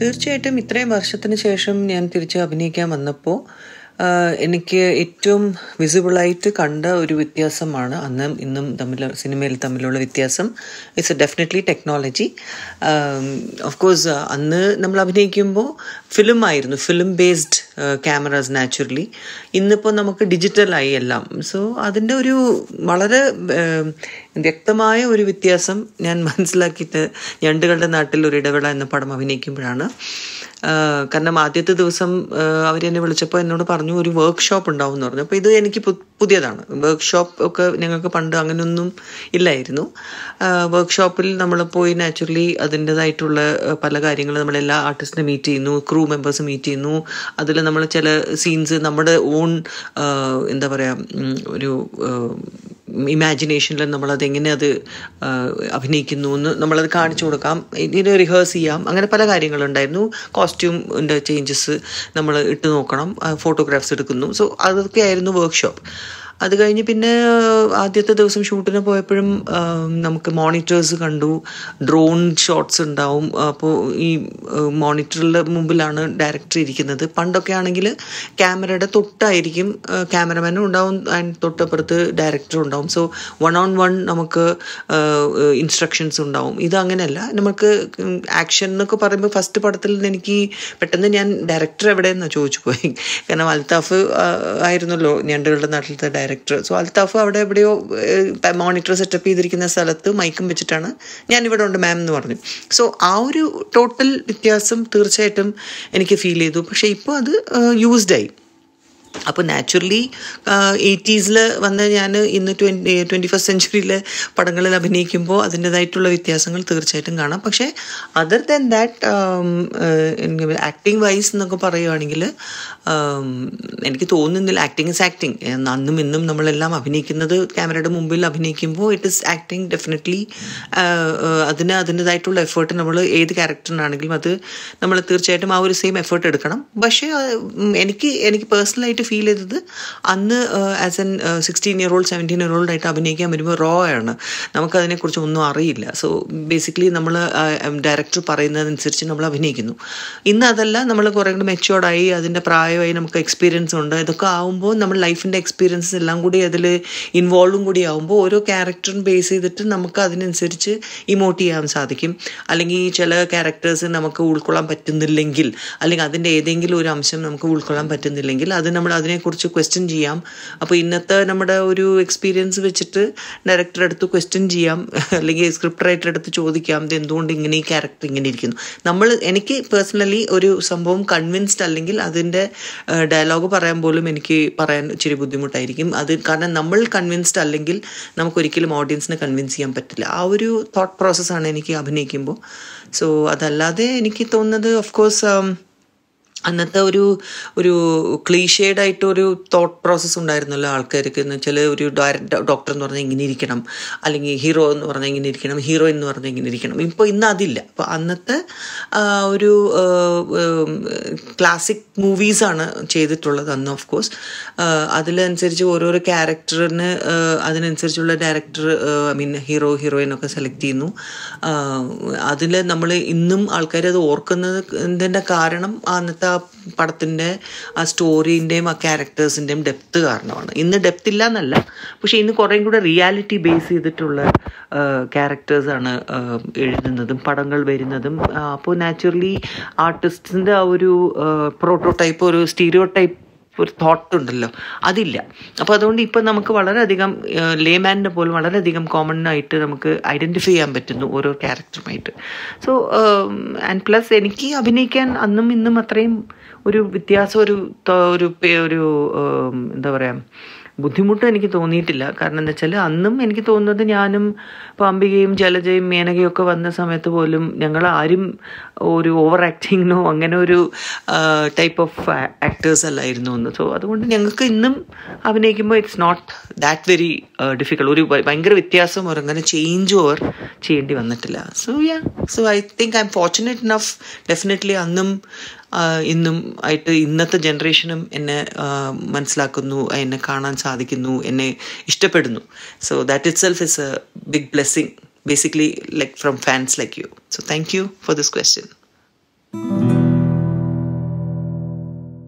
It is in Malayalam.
തീർച്ചയായിട്ടും ഇത്രയും വർഷത്തിന് ശേഷം ഞാൻ തിരിച്ച് അഭിനയിക്കാൻ വന്നപ്പോൾ എനിക്ക് ഏറ്റവും വിസിബിളായിട്ട് കണ്ട ഒരു വ്യത്യാസമാണ് അന്നും ഇന്നും തമ്മിൽ സിനിമയിൽ തമ്മിലുള്ള വ്യത്യാസം it's definitely technology of course അന്ന് നമ്മൾ അഭിനയിക്കുമ്പോൾ ഫിലിം ആയിരുന്നു ഫിലിം ബേസ്ഡ് ക്യാമറാസ് നാച്ചുറലി ഇന്നിപ്പോൾ നമുക്ക് ഡിജിറ്റലായി എല്ലാം സോ അതിൻ്റെ ഒരു വളരെ വ്യക്തമായ ഒരു വ്യത്യാസം ഞാൻ മനസ്സിലാക്കിയിട്ട് ഞണ്ടുകളുടെ നാട്ടിൽ ഒരു ഇടവേള എന്ന പടം അഭിനയിക്കുമ്പോഴാണ് കാരണം ആദ്യത്തെ ദിവസം അവർ എന്നെ വിളിച്ചപ്പോൾ എന്നോട് പറഞ്ഞു ഒരു വർക്ക് ഷോപ്പ് ഉണ്ടാവും എന്ന് പറഞ്ഞു അപ്പോൾ ഇത് എനിക്ക് പുതിയതാണ് വർക്ക് ഷോപ്പ് ഒക്കെ ഞങ്ങൾക്ക് പണ്ട് അങ്ങനെയൊന്നും ഇല്ലായിരുന്നു വർക്ക് ഷോപ്പിൽ നമ്മൾ പോയി നാച്ചുറലി അതിൻ്റെതായിട്ടുള്ള പല കാര്യങ്ങൾ നമ്മളെല്ലാ ആർട്ടിസ്റ്റിനെ മീറ്റ് ചെയ്യുന്നു ക്രൂ മെമ്പേഴ്സ് മീറ്റ് ചെയ്യുന്നു അതിൽ നമ്മൾ ചില സീൻസ് നമ്മുടെ ഓൺ എന്താ പറയുക ഒരു ഇമാജിനേഷനിൽ നമ്മളത് എങ്ങനെ അത് അഭിനയിക്കുന്നു എന്ന് നമ്മളത് കാണിച്ചു കൊടുക്കാം ഇങ്ങനെ റിഹേഴ്സ് ചെയ്യാം അങ്ങനെ പല കാര്യങ്ങളുണ്ടായിരുന്നു കോസ്റ്റ്യൂമിൻ്റെ ചേഞ്ചസ് നമ്മൾ ഇട്ട് നോക്കണം ഫോട്ടോഗ്രാഫ്സ് എടുക്കുന്നു സോ അതൊക്കെയായിരുന്നു വർക്ക്ഷോപ്പ് അത് കഴിഞ്ഞ് പിന്നെ ആദ്യത്തെ ദിവസം ഷൂട്ടിന് പോയപ്പോഴും നമുക്ക് മോണിറ്റേഴ്സ് കണ്ടു ഡ്രോൺ ഷോട്ട്സ് ഉണ്ടാവും അപ്പോൾ ഈ മോണിറ്ററിൻ്റെ മുമ്പിലാണ് ഡയറക്ടർ ഇരിക്കുന്നത് പണ്ടൊക്കെ ആണെങ്കിൽ ക്യാമറയുടെ തൊട്ടായിരിക്കും ക്യാമറമാനും ഉണ്ടാവും ആൻഡ് തൊട്ടപ്പുറത്ത് ഡയറക്ടറും ഉണ്ടാവും സോ വൺ ഓൺ വൺ നമുക്ക് ഇൻസ്ട്രക്ഷൻസ് ഉണ്ടാവും ഇത് അങ്ങനെയല്ല നമുക്ക് ആക്ഷൻ എന്നൊക്കെ പറയുമ്പോൾ ഫസ്റ്റ് പടത്തിൽ എനിക്ക് പെട്ടെന്ന് ഞാൻ ഡയറക്ടർ എവിടെയെന്നാണ് ചോദിച്ചു പോയി കാരണം അൽത്താഫ് ആയിരുന്നല്ലോ ഞണ്ടുകളുടെ നാട്ടിലത്തെ ഡയറക്ടർ ഡയറക്ടർ സോ അൽത്താഫ് അവിടെ എവിടെയോ മോണിറ്റർ സെറ്റപ്പ് ചെയ്തിരിക്കുന്ന സ്ഥലത്ത് മൈക്കും വെച്ചിട്ടാണ് ഞാൻ ഇവിടെ ഉണ്ട് മാം എന്ന് പറഞ്ഞു സോ ആ ഒരു ടോട്ടൽ വ്യത്യാസം തീർച്ചയായിട്ടും എനിക്ക് ഫീൽ ചെയ്തു പക്ഷേ ഇപ്പോൾ അത് യൂസ്ഡായി അപ്പോൾ നാച്ചുറലി എയ്റ്റീസിൽ വന്ന് ഞാൻ ഇന്ന് ട്വൻറ്റി ട്വൻറ്റി ഫസ്റ്റ് സെഞ്ചുറിയിലെ പടങ്ങളിൽ അഭിനയിക്കുമ്പോൾ അതിൻ്റെതായിട്ടുള്ള വ്യത്യാസങ്ങൾ തീർച്ചയായിട്ടും കാണാം പക്ഷേ other than that acting wise എന്നൊക്കെ പറയുവാണെങ്കിൽ എനിക്ക് തോന്നുന്നില്ല ആക്ടിങ് ഇസ് ആക്ടിങ് അന്നും ഇന്നും നമ്മളെല്ലാം അഭിനയിക്കുന്നത് ക്യാമറയുടെ മുമ്പിൽ അഭിനയിക്കുമ്പോൾ ഇറ്റ് ഇസ് ആക്ടിങ് ഡെഫിനറ്റ്ലി അതിന് അതിൻ്റെതായിട്ടുള്ള എഫേർട്ട് നമ്മൾ ഏത് ക്യാരക്ടറിനാണെങ്കിലും അത് നമ്മൾ തീർച്ചയായിട്ടും ആ ഒരു സെയിം എഫേർട്ട് എടുക്കണം പക്ഷേ എനിക്ക് എനിക്ക് പേഴ്സണലായിട്ട് ഫീൽ ചെയ്തത് അന്ന് as an sixteen year old seventeen year old ആയിട്ട് അഭിനയിക്കാൻ വരുമ്പോൾ റോ ആണ് നമുക്കതിനെക്കുറിച്ച് ഒന്നും അറിയില്ല സോ ബേസിക്കലി നമ്മൾ ഡയറക്ടർ പറയുന്നതനുസരിച്ച് നമ്മൾ അഭിനയിക്കുന്നു ഇന്ന് അതല്ല നമ്മൾ കുറേ കൂടി മെച്ചുവർഡായി അതിൻ്റെ പ്രായമായി നമുക്ക് എക്സ്പീരിയൻസ് ഉണ്ട് ഇതൊക്കെ ആകുമ്പോൾ നമ്മൾ ലൈഫിൻ്റെ എക്സ്പീരിയൻസ് എല്ലാം കൂടി അതിൽ ഇൻവോൾവും കൂടി ആകുമ്പോൾ ഓരോ ക്യാരക്ടറും ബേസ് ചെയ്തിട്ട് നമുക്ക് അതിനനുസരിച്ച് ഇമോട്ട് ചെയ്യാൻ സാധിക്കും അല്ലെങ്കിൽ ചില ക്യാരക്ടേഴ്സ് നമുക്ക് ഉൾക്കൊള്ളാൻ പറ്റുന്നില്ലെങ്കിൽ അല്ലെങ്കിൽ അതിൻ്റെ ഏതെങ്കിലും ഒരു അംശം നമുക്ക് ഉൾക്കൊള്ളാൻ പറ്റുന്നില്ലെങ്കിൽ അത് നമ്മൾ അതിനെക്കുറിച്ച് ക്വസ്റ്റ്യൻ ചെയ്യാം അപ്പോൾ ഇന്നത്തെ നമ്മുടെ ഒരു എക്സ്പീരിയൻസ് വെച്ചിട്ട് ഡയറക്ടറെ അടുത്ത് ക്വസ്റ്റ്യൻ ചെയ്യാം അല്ലെങ്കിൽ സ്ക്രിപ്റ്റ് റൈറ്റർ അടുത്ത് ചോദിക്കാം ഇത് എന്തുകൊണ്ട് ഇങ്ങനെ ഈ ക്യാരക്ടർ ഇങ്ങനെ ഇരിക്കുന്നു നമ്മൾ എനിക്ക് പേഴ്സണലി ഒരു സംഭവം കൺവിൻസ്ഡ് അല്ലെങ്കിൽ അതിൻ്റെ ഡയലോഗ് പറയാൻ പോലും എനിക്ക് പറയാൻ ഇച്ചിരി ബുദ്ധിമുട്ടായിരിക്കും അത് കാരണം നമ്മൾ കൺവിൻസ്ഡ് അല്ലെങ്കിൽ നമുക്കൊരിക്കലും ഓഡിയൻസിനെ കൺവിൻസ് ചെയ്യാൻ പറ്റില്ല ആ ഒരു തോട്ട് പ്രോസസ്സാണ് എനിക്ക് അഭിനയിക്കുമ്പോൾ സോ അതല്ലാതെ എനിക്ക് തോന്നുന്നത് ഓഫ് കോഴ്സ് അന്നത്തെ ഒരു ഒരു ക്ലീഷേഡ് ആയിട്ട് ഒരു തോട്ട് പ്രോസസ്സ് ഉണ്ടായിരുന്നല്ലോ ആൾക്കാർക്ക് എന്ന് വെച്ചാൽ ഒരു ഡോക്ടർ എന്ന് പറഞ്ഞാൽ ഇങ്ങനെ ഇരിക്കണം അല്ലെങ്കിൽ ഹീറോ എന്ന് പറഞ്ഞാൽ ഇങ്ങനെ ഇരിക്കണം ഹീറോയിൻ എന്ന് പറഞ്ഞാൽ ഇങ്ങനെ ഇരിക്കണം ഇപ്പോൾ ഇന്ന് അതില്ല അപ്പോൾ അന്നത്തെ ഒരു ക്ലാസിക് മൂവീസാണ് ചെയ്തിട്ടുള്ളത് അന്ന് ഓഫ് കോഴ്സ് അതിലനുസരിച്ച് ഓരോരോ ക്യാരക്ടറിന് അതിനനുസരിച്ചുള്ള director I mean hero heroine ഒക്കെ സെലക്ട് ചെയ്യുന്നു അതിൽ നമ്മൾ ഇന്നും ആൾക്കാർ അത് ഓർക്കുന്നതിൻ്റെ കാരണം അന്നത്തെ പടത്തിൻ്റെ ആ സ്റ്റോറിൻ്റെയും ആ ക്യാരക്ടേഴ്സിൻ്റെയും ഡെപ്ത് കാരണമാണ് ഇന്ന് ഡെപ്ത് ഇല്ല എന്നല്ല പക്ഷേ ഇന്ന് കുറേയും കൂടെ റിയാലിറ്റി ബേസ് ചെയ്തിട്ടുള്ള ക്യാരക്ടേഴ്സാണ് എഴുതുന്നതും പടങ്ങൾ വരുന്നതും അപ്പോൾ നാച്ചുറലി ആർട്ടിസ്റ്റിൻ്റെ ആ ഒരു പ്രോട്ടോടൈപ്പ് ഒരു സ്റ്റീരിയോ ടൈപ്പ് ഒരു തോട്ട് ഉണ്ടല്ലോ അതില്ല അപ്പോൾ അതുകൊണ്ട് ഇപ്പോൾ നമുക്ക് വളരെയധികം ലേമാൻ്റെ പോലും വളരെയധികം കോമൺ ആയിട്ട് നമുക്ക് ഐഡൻറ്റിഫൈ ചെയ്യാൻ പറ്റുന്നു ഓരോ ക്യാരക്ടറുമായിട്ട് സോ ആൻഡ് പ്ലസ് എനിക്ക് അഭിനയിക്കാൻ അന്നും ഇന്നും അത്രയും ഒരു വ്യത്യാസം ഒരു ഒരു ഒരു എന്താ പറയുക ബുദ്ധിമുട്ട് എനിക്ക് തോന്നിയിട്ടില്ല കാരണം എന്താ വെച്ചാൽ അന്നും എനിക്ക് തോന്നുന്നത് ഞാനും പാമ്പികയും ജലജയും മേനകയും ഒക്കെ വന്ന സമയത്ത് പോലും ഞങ്ങൾ ആരും ഒരു ഓവർ ആക്ടിങ്ങിനോ അങ്ങനെ ഒരു ടൈപ്പ് ഓഫ് ആക്ടേഴ്സ് അല്ലായിരുന്നു എന്ന് സോ അതുകൊണ്ട് ഞങ്ങൾക്ക് ഇന്നും അഭിനയിക്കുമ്പോൾ it's not that very difficult ഒരു ഭയങ്കര വ്യത്യാസം ഒരു അങ്ങനെ ചേഞ്ച് ഓവർ ചെയ്യേണ്ടി വന്നിട്ടില്ല so yeah so I think I'm fortunate enough definitely അന്നും ഇന്നും ആയിട്ട് ഇന്നത്തെ ജനറേഷനും എന്നെ മനസ്സിലാക്കുന്നു എന്നെ കാണാൻ സാധിക്കുന്നു എന്നെ ഇഷ്ടപ്പെടുന്നു so that itself is a big blessing basically like from fans like you so thank you for this question